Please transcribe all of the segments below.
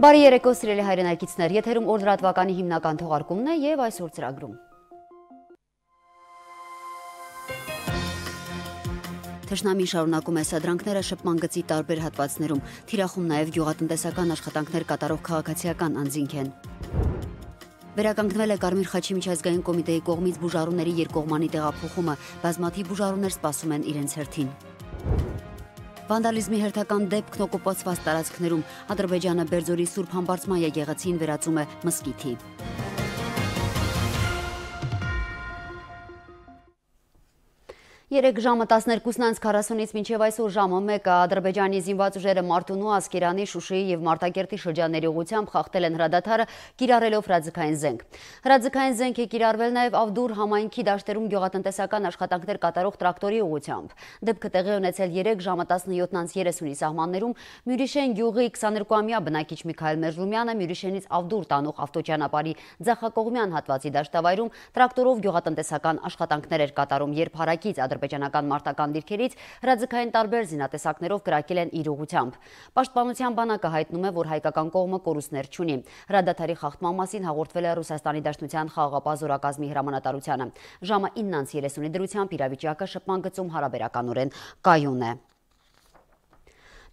Բարի երեկո սիրելի հայրենակիցներ, եթերում օր լրատվականի հիմնական թողարկումն է եւ այսօր ծրագրում։ Թշնամին շարունակում է սադրանքները շփման գծի տարբեր հատվածներում։ Թիրախում նաև գյուղատնտեսական աշխատանքներ կատարող քաղաքացիական անձինք են։ Վերականգնվել է Կարմիր խաչի միջազգային կոմիտեի կողմից բուժառուների երկկողմանի տեղափոխումը, բազմաթիվ բուժառուներ սպասում են իրենց հերթին։ Վանդալիզմի հերթական դեպքն օկուպացված տարածքներում Ադրբեջանը Բերձորի Սուրբ Համբարձման եկեղեցին վերածում է մսկիթի։ Երեք ժամը 12-40-ից մինչև այսօր ժամը մեկը ադրբեջանի զինված ուժերը Մարդունու, Ասկերանի, Շուշիի և Մարտակերտի շրջանների ուղությամբ խաղթել են հրադադարը կիրառելով հրաձգային զենք։ Հրաձգային զենք է կիրառվել նաև Ավդուր համայնքի դաշտերում գյուղատնտեսական աշխատանքներ կատարող տրակտորի ուղությամբ։ Դեպքը տեղի ունեցել 3 ժամը 17:30-ի սահմաններում Մյուրիշեն գյուղի 22-ամյա բնակիչ Միքայել Մերժումյանը Մյուրիշենից Ավդուր տանող ավտոճանապարհի ձախակողմյան հատվածի դաշտավայրում տրակտորով գյուղատնտեսական աշխատանքներ էր կատարում, երբ հարակից ադրբեջանի ադրբեջանական մարտական դիրքերից հրաձգային տարբեր զինատեսակներով կրակել են իր ուղությամբ։ Պաշտպանության բանակը հայտնում է, որ հայկական կողմը կորուստներ չունի։ Հրադադարի խախտման մասին հաղորդվել է Ռուսաստանի Դաշնության խաղաղապահ հրամանատարությանը։ Ժամը 9:30-ի դրությամբ իրավիճակը շփման գծում հարաբերականորեն կայուն է։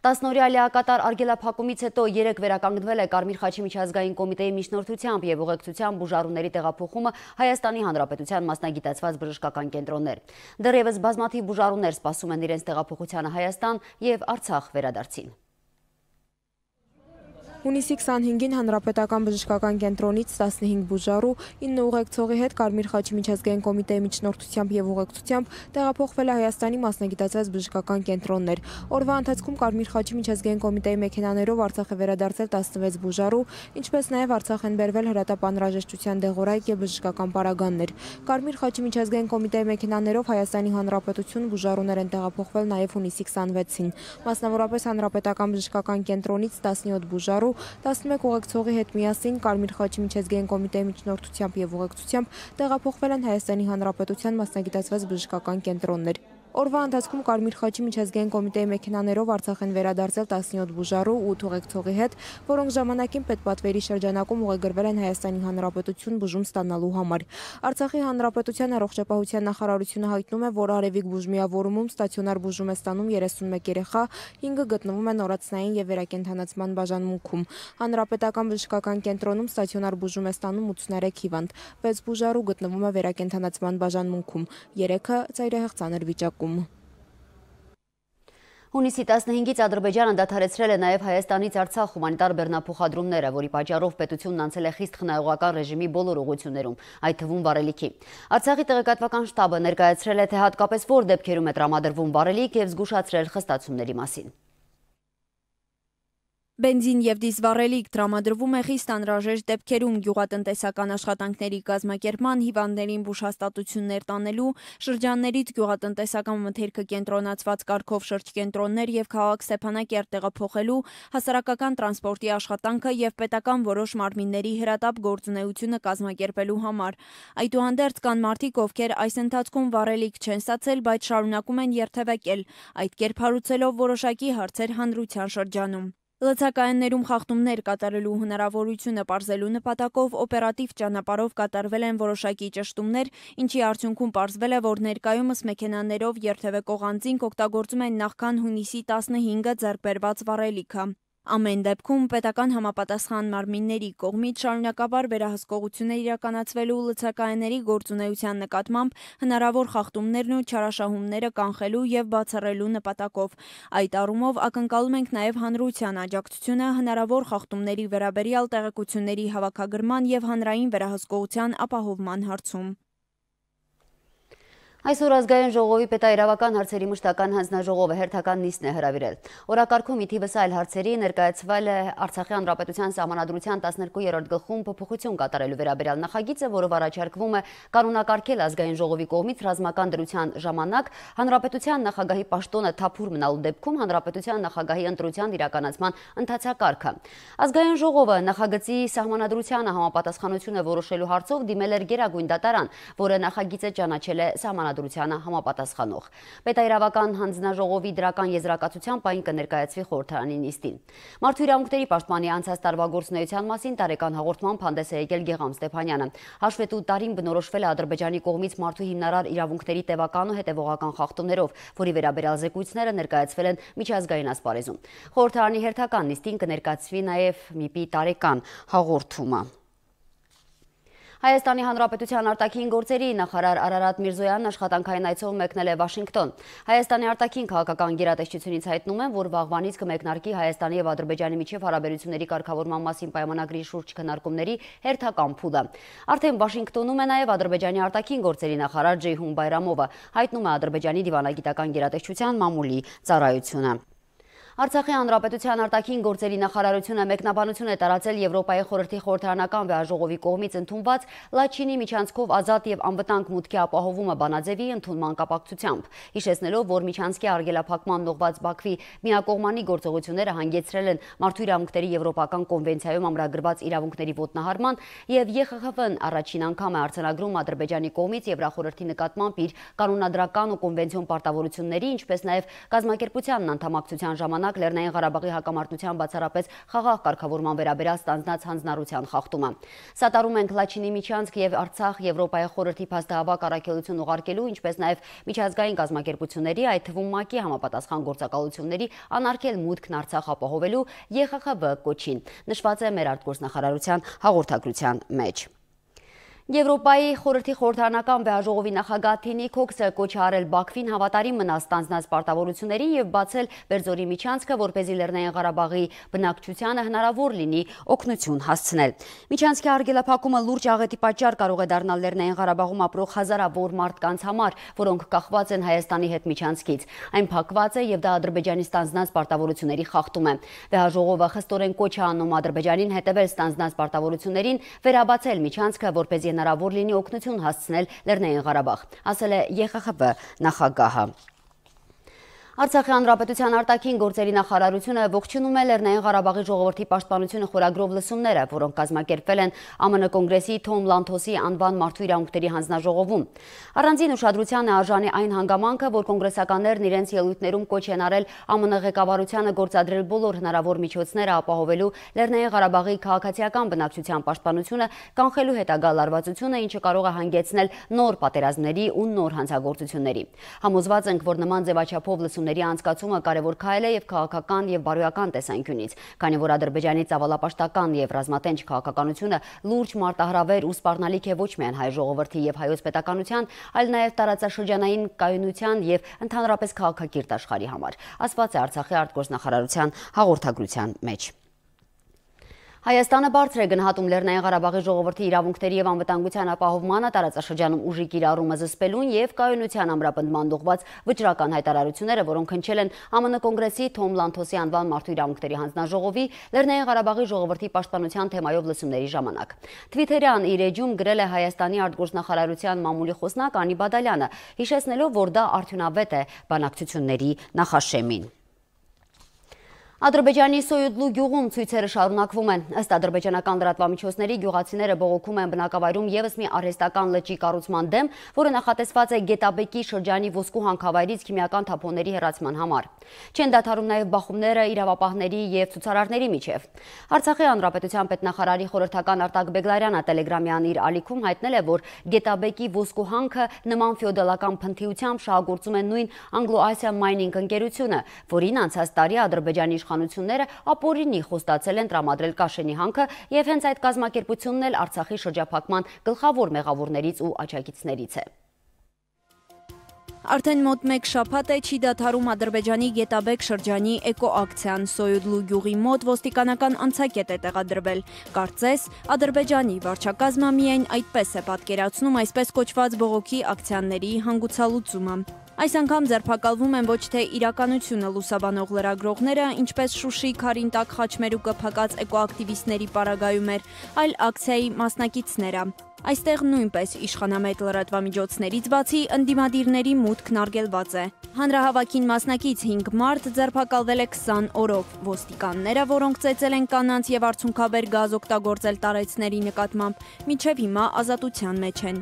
Տասնորյա լիակատար արգելափակումից հետո երեք վերականգնվել է Կարմիր խաչի միջազգային կոմիտեի միջնորդությամբ եւ ուղեկցությամբ բուժառուների տեղափոխումը Հայաստանի Հանրապետության մասնագիտացված բժշկական կենտրոններ։ Դեռևս բազմաթիվ բուժառուներ սպասում են իրենց տեղափոխությանը Հայաստան եւ Արցախ վերադարձին։ Հունիսի 25-ին Հանրապետական բժշկական կենտրոնից 15 բուժարու, 9 ուղեկցողի հետ Կարմիր խաչի միջազգային կոմիտեի միջնորդությամբ եւ ուղեկցությամբ տեղափոխվել է Հայաստանի մասնագիտացած բժշկական կենտրոններ։ Օրվա ընթացքում Կարմիր խաչի միջազգային կոմիտեի մեքենաներով Արցախ է վերադարձել 16 բուժարու, ինչպես նաեւ Արցախ են բերվել հրատապանրաժեշտության դեղորայք եւ բժշկական պարագաններ։ Կարմիր խաչի միջազգային կոմիտեի մեքենաներով Հայաստանի Հանրապետություն բուժարուներ են տեղափոխվել նաեւ հունիսի 26-ին։ Մասնավորապես Հանրապետական բժշկական կենտրոնից 17 բուժարու կառավարու 11 ուղեկցողի հետ միասին Կարմիր խաչի միջազգային կոմիտեի միջնորդությամբ եւ ուղեկցությամբ տեղափոխվել են Հայաստանի Հանրապետության մասնագիտացված բժշկական կենտրոններ։ Օրվա ընթացքում Կարմիր խաչի միջազգային կոմիտեի մեքենաներով Արցախ են վերադարձել 17 բուժարու 8 ուղեկցողի հետ, որոնք ժամանակին Պետպատվերի շրջանակում ուղեգրվել են Հայաստանի Հանրապետություն բուժում ստանալու համար։ Արցախի Հանրապետության առողջապահության նախարարությունը հայտնում է, որ Արևիկ բուժմիավորումում ստացիոնար բուժում է ստանում 31 երեխա, 5-ը գտնվում են օրացնային եւ վերակենդանացման բաժանմունքում։ Հանրապետական բժշկական կենտրոնում ստացիոնար բուժում է ստանում 83 հիվանդ, 6 բուժարու գտնվում է վերակենդանացման բաժանմունքում, 3-ը ծայրահեղ ծանր վիճակում բակում։ Հունիսի 15-ից Ադրբեջանը դադարեցրել է նաև Հայաստանից Արցախ հումանիտար բեռնափոխադրումները, որի պատճառով պետությունն անցել է խիստ խնայողական ռեժիմի բոլոր ուղություններում, այդ թվում վարելիքի։ Արցախի տեղեկատվական շտաբը ներկայացրել է, թե հատկապես որ դեպքերում է տրամադրվում վարելիք եւ զգուշացրել խստացումների մասին։ Բենզին եւ դիզվառելիք տրամադրվում է խիստ անհրաժեշտ դեպքերում գյուղատնտեսական աշխատանքների կազմակերպման, հիվանդներին բուժհաստատություններ տանելու, շրջաններից գյուղատնտեսական մթերքը կենտրոնացված կարգով շրջկենտրոններ եւ քաղաք Ստեփանակերտ տեղափոխելու, հասարակական տրանսպորտի աշխատանքը եւ պետական որոշ մարմինների հրատապ գործունեությունը կազմակերպելու համար։ Այդուհանդերձ կան մարդիկ, ովքեր այս ընթացքում վառելիք չեն ստացել, բայց շարունակում են երթևեկել, այդ կերպ հարուցելով որոշակի հարցեր հանրության շրջանում։ Լցակայաններում խախտումներ կատարելու հնարավորությունը պարզելու նպատակով օպերատիվ ճանապարով կատարվել են որոշակի ճշտումներ, ինչի արդյունքում պարզվել է, որ ներկայումս մեքենաներով երթևեկող անձինք օգտագործում են նախքան հունիսի 15-ը ձեռբերված վառելիքը։ Ամեն դեպքում պետական համապատասխան մարմինների կողմից շարունակաբար վերահսկողություն է իրականացվելու լցակայանների գործունեության նկատմամբ հնարավոր խախտումներն ու չարաշահումները կանխելու եւ բացառելու նպատակով։ Այդ առումով ակնկալում ենք նաեւ հանրության աջակցությունը հնարավոր խախտումների վերաբերյալ տեղեկությունների հավաքագրման եւ հանրային վերահսկողության ապահովման հարցում։ Այսօր ազգային ժողովի պետաիրավական հարցերի մշտական հանձնաժողովը հերթական նիստն է հրավիրել։ Օրակարգում ի թիվս այլ հարցերի ներկայացվել է Արցախի հանրապետության սահմանադրության 12-րդ գլխում փոփոխություն կատարելու վերաբերյալ նախագիծը, որով առաջարկվում է կանոնակարգել ազգային ժողովի կողմից ռազմական դրության ժամանակ հանրապետության նախագահի պաշտոնը թափուր մնալու դեպքում հանրապետության նախագահի ընտրության իրականացման ընթացակարգը։ Ազգային ժողովը նախագծի սահմանադրությանը համապատասխանությունը որոշելու հարցով դիմել էր Գերագույն դատարան, որը նախագիծը ճանաչել է սահմանադրության տրամադրությանը համապատասխանող։ Պետաերավական հանձնաժողովի դրական եզրակացությամբ այն կներկայացվի խորհրդարանի նիստին։ Մարդու իրավունքների պաշտպանի անցած տարվա գործունեության մասին տարեկան հաղորդմամբ հանդես է եկել Գեգամ Ստեփանյանը։ Հաշվետու տարին բնորոշվել է Ադրբեջանի կողմից մարդու հիմնարար իրավունքների տևական ու հետևողական խախտումներով, որի վերաբերյալ զեկույցները ներկայացվել են միջազգային ասպարեզում։ Խորհրդարանի հերթական նիստին կներկայացվի նաև ՄԻՊ-ի տարեկան հաղորդումը։ Հայաստանի Հանրապետության արտաքին գործերի նախարար Արարատ Միրզոյանն աշխատանքային այցով մեկնել է Վաշինգտոն։ Հայաստանի արտաքին քաղաքական գերատեսչությունից հայտնում են, որ վաղվանից կմեկնարկի Հայաստանի եւ Ադրբեջանի միջև հարաբերությունների կարգավորման մասին պայմանագրի շուրջ քննարկումների հերթական փուլը։ Արդեն Վաշինգտոնում է նաեւ Ադրբեջանի արտաքին գործերի նախարար Ջեյհուն Բայրամովը, հայտնում է Ադրբեջանի դիվանագիտական գերատեսչության մամուլի ծառայությունը։ Արցախի հանրապետության արտաքին գործերի նախարարությունը մեկնաբանություն է տարածել Եվրոպայի խորհրդի խորհրդարանական վեաժողովի կողմից ընդունված Լաչինի միջանցքով ազատ եւ անվտանգ մուտքի ապահովումը բանաձևի ընդունման կապակցությամբ, հիշեցնելով, որ միջանցքի արգելափակման նողված Բաքվի միակողմանի գործողությունները հանգեցրել են մարդու իրավունքների եվրոպական կոնվենցիայում ամրագրված իրավունքների ոտնահարման եւ ԵԽԽՎ-ն առաջին անգամ է արձանագրում Ադրբեջանի կողմից Եվրախորհրդի նկատմամբ իր կանոնադրական ու կոնվենցիոն պարտավորությունների, ինչպես նաեւ կազմակերպությանն անդամակցության ժամանակ ժամանակ Լեռնային Ղարաբաղի հակամարտության բացառապես խաղաղ կարգավորման վերաբերած ստանձնած հանձնառության խախտումը։ Սատարում ենք Լաչինի միջանցք եւ Արցախ Եվրոպայի խորհրդի փաստահավաք առաքելություն ուղարկելու, ինչպես նաեւ միջազգային կազմակերպությունների, այդ թվում ՄԱԿ-ի համապատասխան գործակալությունների անարգել մուտքն Արցախ ապահովելու ԵԽԽՎ կոչին։ Նշված է մեր արտգործնախարարության հաղորդագրության մեջ։ Եվրոպայի խորհրդի խորհրդանական վեհաժողովի նախագահ Թինի Քոքսը կոչ արել Բաքվին հավատարիմ մնաց տանձնած պարտավորություններին եւ բացել Բերձորի միջանցքը, որ เป զի Լեռնային Ղարաբաղի բնակչությանը հնարավոր լինի օգնություն հասցնել։ Միջանցքի արգելափակումը լուրջ աղետի պատճառ կարող է դառնալ Լեռնային Ղարաբաղում ապրող հազարավոր մարդկանց համար, որոնք կախված են Հայաստանի հետ միջանցքից։ Այն փակված է եւ դա Ադրբեջանի ստանձնած պարտավորությունների խախտում է։ Վեհաժողովը խստորեն կոչ է անում Ադրբեջանին հետևել ստանձնած պարտավորություններին, վերաբացել միջանցքը, որ เป զի հնարավոր լինի օգնություն հասցնել Լեռնային Ղարաբաղ, ասել է ԵԽԽՎ նախագահը։ Արցախի հանրապետության արտաքին գործերի նախարարությունը ողջունում է Լեռնային Ղարաբաղի ժողովրդի պաշտպանությունը խորագրով լսումները, որոնք կազմակերպվել են ԱՄՆ կոնգրեսի Թոմ Լանթոսի անվան մարդու իրավունքների հանձնաժողովում։ Առանձին ուշադրության է արժանի այն հանգամանքը, որ կոնգրեսականներն իրենց ելույթներում կոչ են արել ԱՄՆ ղեկավարությանը գործադրել բոլոր հնարավոր միջոցները ապահովելու Լեռնային Ղարաբաղի քաղաքացիական բնակչության պաշտպանությունը, կանխելու հետագա լարվածությունը, ինչը կարող է հանգեցնել նոր պատերազմների ու նոր հանցագործությունների։ Համոզված ենք, որ նման ձևաչափով լսում գործողությունների անցկացումը կարևոր քայլ է եւ քաղաքական եւ բարոյական տեսանկյունից, քանի որ Ադրբեջանի ցավալապաշտական եւ ռազմատենչ քաղաքականությունը լուրջ մարտահրավեր ու սպառնալիք է ոչ միայն հայ ժողովրդի եւ հայոց պետականության, այլ նաեւ տարածաշրջանային կայունության եւ ընդհանրապես քաղաքակիրթ աշխարհի համար։ Ասված է Արցախի արտգործնախարարության հաղորդագրության մեջ։ Հայաստանը բարձր է գնահատում Լեռնային Ղարաբաղի ժողովրդի իրավունքների եւ անվտանգության ապահովմանը տարածաշրջանում ուժի կիրառումը զսպելուն եւ կայունության ամրապնդման ուղված վճռական հայտարարությունները, որոնք հնչել են ԱՄՆ կոնգրեսի Թոմ Լանթոսի անվան մարդու իրավունքների հանձնաժողովի Լեռնային Ղարաբաղի ժողովրդի պաշտպանության թեմայով լսումների ժամանակ։ Թվիթերյան իր էջում գրել է Հայաստանի արտգործնախարարության մամուլի խոսնակ Անի Բադալյանը, հիշեցնելով, որ դա արդյունավետ է բանակցությունների նախաշեմին։ Ադրբեջանի Սոյուդլու գյուղում ցույցերը շարունակվում են։ Ըստ ադրբեջանական լրատվամիջոցների գյուղացիները բողոքում են բնակավայրում եւս մի արհեստական լճի կառուցման դեմ, որը նախատեսված է Գետաբեկի շրջանի ոսկու հանքավայրից քիմիական թափոնների հեռացման համար։ Չեն դադարում նաեւ բախումները իրավապահների եւ ցուցարարների միջև։ Արցախի հանրապետության պետնախարարի խորհրդական Արտակ Բեգլարյանը Telegram-յան իր ալիքում հայտնել է, որ Գետաբեկի ոսկու հանքը նման ֆյոդալական փնթիությամբ շահագործում է նույն Anglo-Asian Mining ընկերությունը, որին անցած տարի Ադրբեջանի իշխանությունները ապօրինի խոստացել են տրամադրել Կաշենի հանքը եւ հենց այդ կազմակերպությունն էլ Արցախի շրջափակման գլխավոր մեղավորներից ու աջակիցներից է։ Արդեն մոտ մեկ շաբաթ է չի դադարում Ադրբեջանի Գետաբեկ շրջանի էկոակցիան Սոյուդլու գյուղի մոտ ոստիկանական անցակետ է տեղադրվել։ Կարծես Ադրբեջանի վարչակազմը միայն այդպես է պատկերացնում այսպես կոչված բողոքի ակցիաների հանգուցալուծումը։ Այս անգամ ձերբակալվում են ոչ թե իրականությունը լուսաբանող լրագրողները, ինչպես Շուշի քարին տակ խաչմերուկը փակած էկոակտիվիստների պարագայում էր, այլ ակցիայի մասնակիցները։ Այստեղ նույնպես իշխանամետ լրատվամիջոցներից բացի ընդդիմադիրների մուտքն արգելված է։ Հանրահավաքին մասնակից 5 մարտ ձերբակալվել է 20 օրով։ Ոստիկանները, որոնք ծեծել են կանանց եւ արցունքաբեր գազ օգտագործել տարեցների նկատմամբ, միջև հիմա ազատության մեջ են։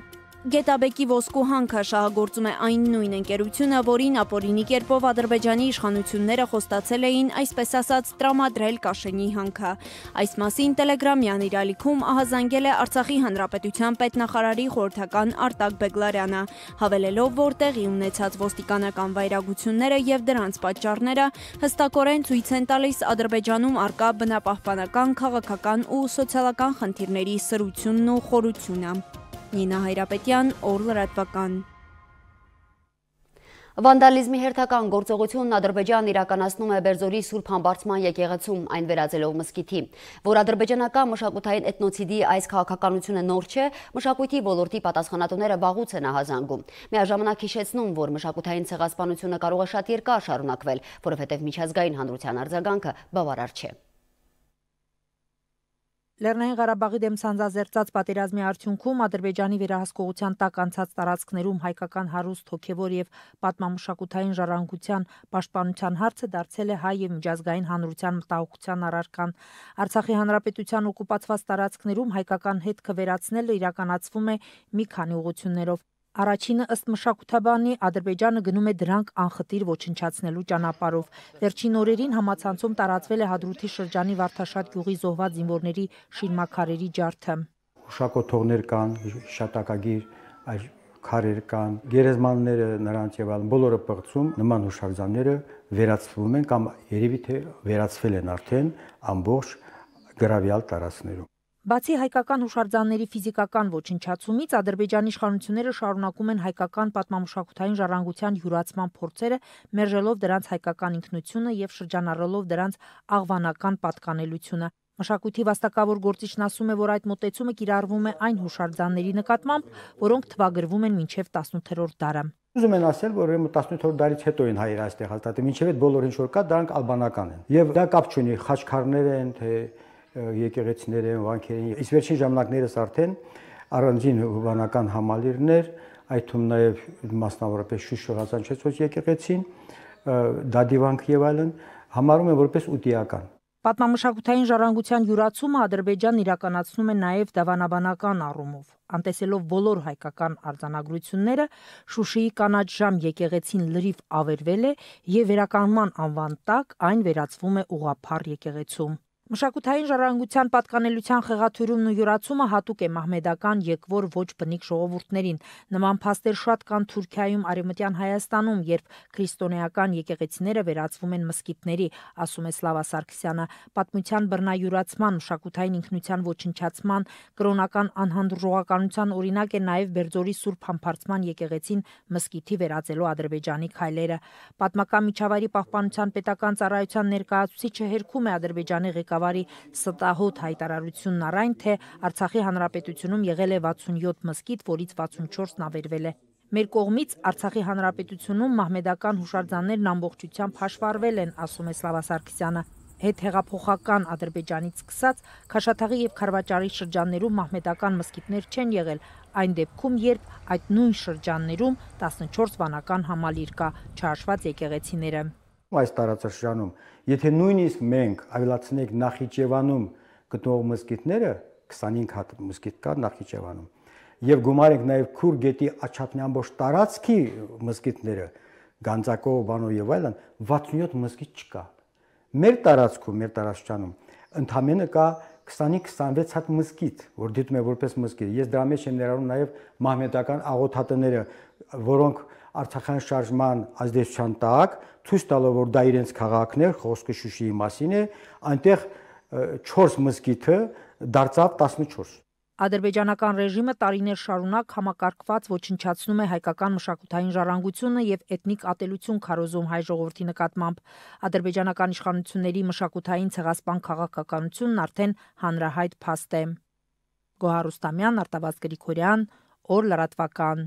Գետաբեկի ոսկու հանքը շահագործում է այն նույն ընկերությունը, որին ապորինի կերպով Ադրբեջանի իշխանությունները խոստացել էին, այսպես ասած, տրամադրել Կաշենի հանքը։ Այս մասին Telegram-յան իր ալիքում ահազանգել է Արցախի հանրապետության պետնախարարի խորհրդական Արտակ Բեգլարյանը, հավելելով, որ տեղի ունեցած ոստիկանական վայրագությունները եւ դրանց պատճառները հստակորեն ցույց են տալիս Ադրբեջանում արկա բնապահպանական, քաղաքական ու սոցիալական խնդիրների սրությունն ու խորությունը։ Նինա Հայրապետյան, օր լրատվական։ Վանդալիզմի հերթական գործողությունն Ադրբեջան իրականացնում է Բերձորի Սուրբ Համբարձման եկեղեցում, այն վերածելով մսկիթի։ Որ ադրբեջանական մշակութային էթնոցիդի այս քաղաքականությունը նոր չէ, մշակույթի ոլորտի պատասխանատուները վաղուց են ահազանգում։ Միաժամանակ հիշեցնում, որ մշակութային ցեղասպանությունը կարող է շատ երկար շարունակվել, որովհետև միջազգային հանրության արձագանքը բավարար չէ։ Լեռնային Ղարաբաղի դեմ ցանցազերծած պատերազմի արդյունքում Ադրբեջանի վերահսկողության տակ անցած տարածքներում հայկական հարուստ հոգևոր եւ պատմամշակութային ժառանգության պաշտպանության հարցը դարձել է հայ եւ միջազգային հանրության մտահոգության առարկան։ Արցախի հանրապետության օկուպացված տարածքներում հայկական հետքը վերացնելը իրականացվում է մի քանի ուղություններով։ Առաջինը ըստ մշակութաբանի Ադրբեջանը գնում է դրանք անխտիր ոչնչացնելու ճանապարհով։ Վերջին օրերին համացանցում տարածվել է Հադրութի շրջանի Վարդաշատ գյուղի զոհված զինվորների շիրմաքարերի ջարդը։ Ուշակոթողներ կան, շատակագիր այլ քարեր կան, գերեզմանները նրանց եւ այլն բոլորը պղծում, նման հուշարձանները վերածվում են կամ երևի թե վերածվել են արդեն ամբողջ գրավյալ տարածներում։ Բացի հայկական հուշարձանների ֆիզիկական ոչնչացումից, Ադրբեջանի իշխանությունները շարունակում են հայկական պատմամշակութային ժառանգության յուրացման փորձերը, մերժելով դրանց հայկական ինքնությունը եւ շրջանառելով դրանց աղվանական պատկանելությունը։ Մշակույթի վաստակավոր գործիչն ասում է, որ այդ մոտեցումը կիրառվում է այն հուշարձանների նկատմամբ, որոնք թվագրվում են մինչև 18-րդ դարը։ Ուզում են ասել, որ ուրեմն 18-րդ դարից հետո են հայերը այստեղ հալտատի, մինչև այդ բոլոր ինչ որ կա, դրանք ալբանական են։ Եվ դա կապ չունի խաչքարներ են, թե եկեղեցիներ են, վանքեր են։ Իսկ վերջին ժամանակներս արդեն առանձին հովանական համալիրներ, այդ թվում նաև մասնավորապես Շուշը Ղազանչեցոց եկեղեցին, Դադիվանք եւ այլն համարում են որպես ուտիական։ Պատմամշակութային ժառանգության յուրացումը Ադրբեջան իրականացնում է նաև դավանաբանական առումով։ Անտեսելով բոլոր հայկական արձանագրությունները, Շուշիի կանաչ ժամ եկեղեցին լրիվ ավերվել է եւ վերականգնման անվան տակ այն վերածվում է ուղափառ եկեղեցու։ Մշակութային ժառանգության պատկանելության խեղաթյուրումն ու յուրացումը հատուկ է մահմեդական եկվոր ոչ բնիկ ժողովուրդներին։ Նման փաստեր շատ կան Թուրքիայում, Արևմտյան Հայաստանում, երբ քրիստոնեական եկեղեցիները վերածվում են մսկիթների, ասում է Սլավա Սարգսյանը, պատմության բռնայուրացման, մշակութային ինքնության ոչնչացման, կրոնական անհանդուրժողականության օրինակ է նաև Բերձորի Սուրբ Համբարձման եկեղեցին մսկիթի վերածելու ադրբեջանի քայլերը։ Պատմական միջավայրի պահպանության պետական ծառայության ներկայացուցիչը հերքում է ադրբեջանի ղեկավար ղեկավարի ստահոդ հայտարարությունն առ այն, թե Արցախի հանրապետությունում եղել է 67 մսկիթ, որից 64-ն ավերվել է։ Մեր կողմից Արցախի հանրապետությունում մահմեդական հուշարձաններն ամբողջությամբ հաշվառվել են, ասում է Սլավա Սարգսյանը։ Հետ հեղափոխական Ադրբեջանից սկսած Քաշաթաղի եւ Խարվաճարի շրջաններում մահմեդական մսկիթներ չեն եղել, այն դեպքում, երբ այդ նույն շրջաններում 14 վանական համալիր կա, չհաշված եկեղեցիները ու այս տարածաշրջանում, եթե նույնիսկ մենք ավելացնենք Նախիջևանում գտնող մզկիթները, 25 հատ մզկիթ կա Նախիջևանում, եւ գումարենք նաեւ Քուր գետի աչափնի ամբողջ տարածքի մզկիթները, Գանձակով, Վանո եւ այլն, 67 մզկիթ չկա։ Մեր տարածքում, մեր տարածաշրջանում ընդամենը կա 20-26 հատ մզկիթ, որ դիտում է որպես մզկիթ։ Ես դրա մեջ եմ ներառում նաև մահմեդական աղոթատները, որոնք Արցախյան շարժման ազդեցության տակ, ցույց տալով որ դա իրենց քաղաքն է, խոսքը Շուշիի մասին է, այնտեղ 4 մզգիթը դարձավ 14 Ադրբեջանական ռեժիմը տարիներ շարունակ համակարգված ոչնչացնում է հայկական մշակութային ժառանգությունը եւ էթնիկ ատելություն քարոզում հայ ժողովրդի նկատմամբ։ Ադրբեջանական իշխանությունների մշակութային ցեղասպան քաղաքականությունն արդեն հանրահայտ փաստ է։ Գոհար Ռուստամյան, Արտավազ Գրիգորյան, օր լրատվական։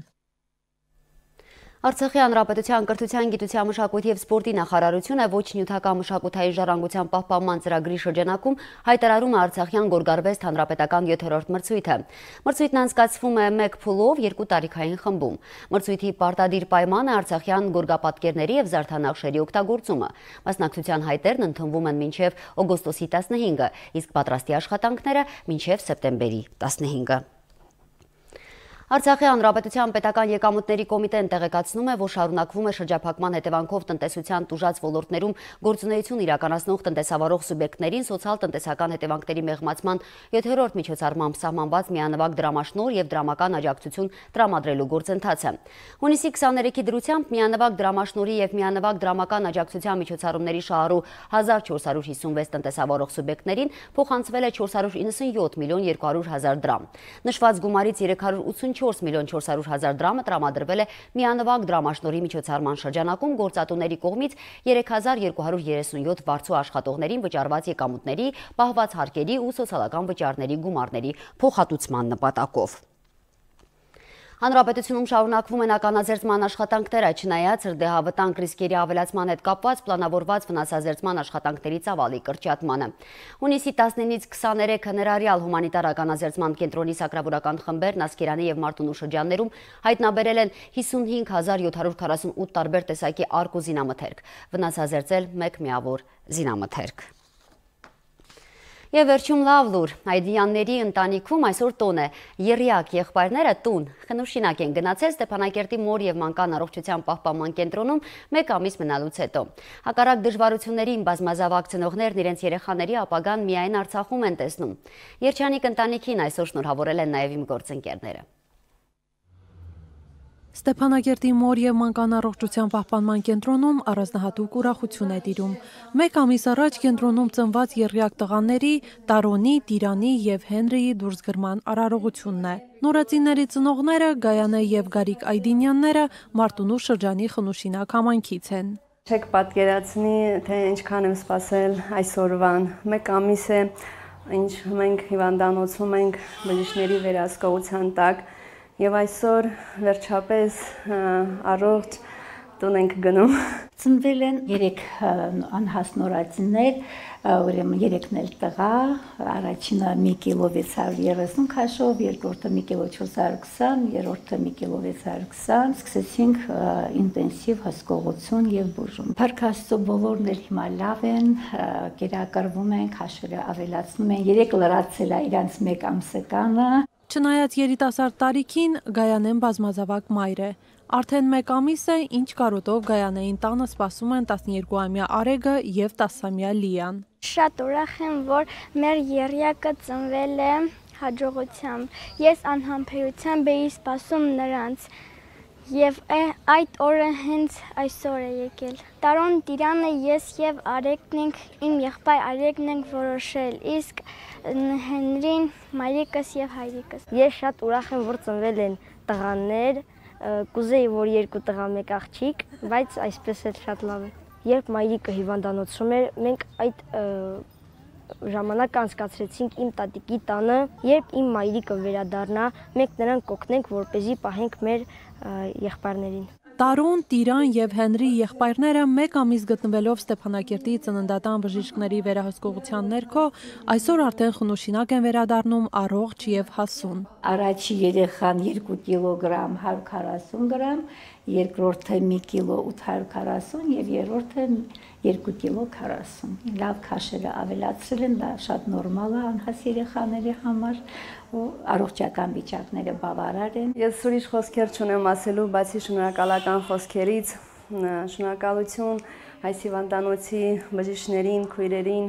Արցախի Հանրապետության կրթության, գիտության, մշակույթի եւ սպորտի նախարարությունը ոչ նյութական մշակութային ժառանգության պահպանման ծրագրի շրջանակում հայտարարում է Արցախյան Գորգարվեստ հանրապետական 7-րդ մրցույթը։ Մրցույթն անցկացվում է 1 փուլով 2 տարիքային խմբում։ Մրցույթի պարտադիր պայմանը Արցախյան գորգապատկերների եւ զարդանախշերի օգտագործումը։ Մասնակցության հայտերն ընդունվում են մինչեւ օգոստոսի 15-ը, իսկ պատրաստի աշխատանքները մինչեւ սեպտեմբերի 15-ը։ Արցախի հանրապետության պետական եկամուտների կոմիտեն տեղեկացնում է, որ շարունակվում է շրջափակման հետևանքով տնտեսության տուժած ոլորտներում գործունեություն իրականացնող տնտեսավարող սուբյեկտներին սոցիալ-տնտեսական հետևանքների մեղմացման 7-րդ միջոցառմամբ սահմանված միանվագ դրամաշնոր եւ դրամական աջակցություն տրամադրելու գործընթացը։ Հունիսի 23-ի դրությամբ միանվագ դրամաշնորի եւ միանվագ դրամական աջակցության միջոցառումների շահառու 1456 տնտեսավարող սուբյեկտներին փոխանցվել է 497 միլիոն 200 հազար դրամ։ Նշված գումարից 380 4 միլիոն 400 հազար դրամը տրամադրվել է միանվագ դրամաշնորի միջոցառման շրջանակում գործատուների կողմից 3237 վարձու աշխատողներին վճարված եկամուտների, պահված հարկերի ու սոցիալական վճարների գումարների փոխհատուցման նպատակով։ Հանրապետությունում շարունակվում են ականաձերծման աշխատանքները, չնայած հրդեհավտանգ ռիսկերի ավելացման հետ կապված պլանավորված վնասազերծման աշխատանքների ծավալի կրճատմանը։ Հունիսի 19-ից 23 հներարյալ հումանիտար ականաձերծման կենտրոնի սակրավորական խմբերն Ասկերանի եւ Մարտունու շրջաններում հայտնաբերել են 55748 տարբեր տեսակի արկ ու զինամթերք, վնասազերծել 1 միավոր զինամթերք։ Եվ վերջում լավ լուր, այդյանների ընտանիքում այսօր տոն է, երիակ եղբարները տուն, խնուշինակ են գնացել Ստեպանակերտի մոր և մանկան առողջության պահպաման կենտրոնում մեկ ամիս մնալուց հետո։ Հակարակ դժվարություններին բազմազավակ ծնողներն իրենց երեխաների ապագան միայն արցախում են տեսնում։ Երջանիկ ընտանիքին այսօր շնորհավորել են նաև իմ գործընկերները։ Ստեփանագերտի մոր եւ մանկանառողջության պահպանման կենտրոնում առանձնահատուկ ուրախություն է դիրում։ Մեկ ամիս առաջ կենտրոնում ծնված երրյակ տղաների՝ Տարոնի, Տիրանի եւ Հենրիի դուրսգրման արարողությունն է։ Նորածիների ծնողները Գայանե եւ Գարիկ Այդինյանները Մարտունու շրջանի խնուշինակ համայնքից են։ Չեք պատկերացնի, թե ինչքան եմ սպասել այսօրվան։ Մեկ ամիս է, ինչ մենք հիվանդանոցում ենք բժիշկների վերահսկողության տակ, եւ այսօր վերջապես առողջ տուն ենք գնում։ Ծնվել են 3 անհասնորածներ, ուրեմն 3-ն էլ տղա, առաջինը 1 կիլո 630 քաշով, երկրորդը 1 կիլո 420, երրորդը 1 կիլո 620, սկսեցինք ինտենսիվ հսկողություն եւ բուժում։ Փարքաստո բոլորն էլ հիմա լավ են, կերակրվում են, քաշերը ավելացնում են։ 3 լրացել է իրանց 1 ամսականը։ Չնայած երիտասարդ տարիքին Գայանեն բազմազավակ մայր է։ Արդեն մեկ ամիս է, ինչ կարոտով Գայանեին տանը սպասում են 12-ամյա Արեգը եւ 10-ամյա Լիան։ Շատ ուրախ եմ, որ մեր երյակը ծնվել է հաջողությամբ։ Ես անհամբերությամբ էի սպասում նրանց։ Եվ այդ օրը հենց այսօր է եկել։ Տարոն Տիրանը ես եւ Արեգն ենք, իմ եղբայր Արեգն ենք որոշել, իսկ Հենրին, մայրիկս եւ հայրիկս։ Ես շատ ուրախ եմ, որ ծնվել են տղաներ, կուզեի, որ երկու տղա, մեկ աղջիկ, բայց այսպես էլ շատ լավ է։ Երբ մայրիկը հիվանդանոցում էր, մենք այդ ժամանակ անցկացրեցինք իմ տատիկի տանը, երբ իմ մայրիկը վերադառնա, մենք նրան կօգնենք, որպեսզի պահենք մեր եղբայրներին։ Տարուն, Տիրան եւ Հենրի եղբայրները 1 ամիս գտնվելով Ստեփանակերտի ծննդատան բժիշկների վերահսկողության ներքո այսօր արդեն խնուշինակ են վերադառնում առողջ եւ հասուն։ Առաջի երեխան 2 կիլոգրամ 140 գրամ, երկրորդը 1 կիլո 840 եւ երրորդը 2 կիլո 40։ Լավ քաշերը ավելացրել են, դա շատ նորմալ է անհաս երեխաների համար, ու առողջական վիճակները բավարար են։ Ես ուրիշ խոսքեր չունեմ ասելու, բացի շնորհակալական խոսքերից, շնորհակալություն այս հիվանդանոցի բժիշկներին, քույրերին,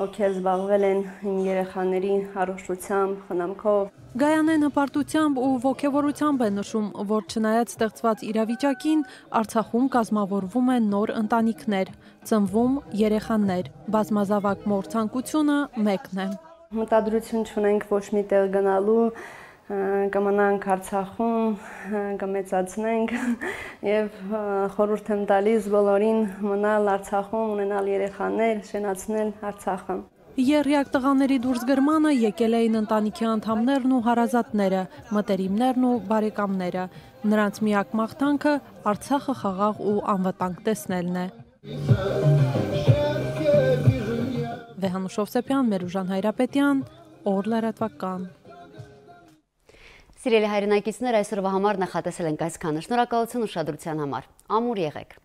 ովքեր զբաղվել են իմ երեխաների առողջությամբ, խնամքով։ Գայանեն հպարտությամբ ու ողջավորությամբ է նշում, որ չնայած ստեղծված իրավիճակին, Արցախում կազմավորվում են նոր ընտանիքներ, ծնվում երեխաներ։ Բազմազավակ մոր ցանկությունը մեկն է։ Մտադրություն չունենք ոչ մի տեղ գնալու, կմնանք Արցախում, կմեծացնենք եւ խորհուրդ եմ տալիս բոլորին մնալ Արցախում, ունենալ երեխաներ, շենացնել Արցախը։ Երյակ տղաների դուրս գրմանը եկել էին ընտանիքի անդամներն ու հարազատները, մտերիմներն ու բարեկամները։ Նրանց միակ մաղթանքը Արցախը խաղաղ ու անվտանգ տեսնելն է։ Վեհանուշ Սովսեփյան, Մերուժան Հայրապետյան, Օր լրատվական։ Սիրելի հայրենակիցներ այսօրվա համար նախատեսել ենք այսքանը։ Շնորհակալություն ուշադրության համար։ Ամուր եղեք։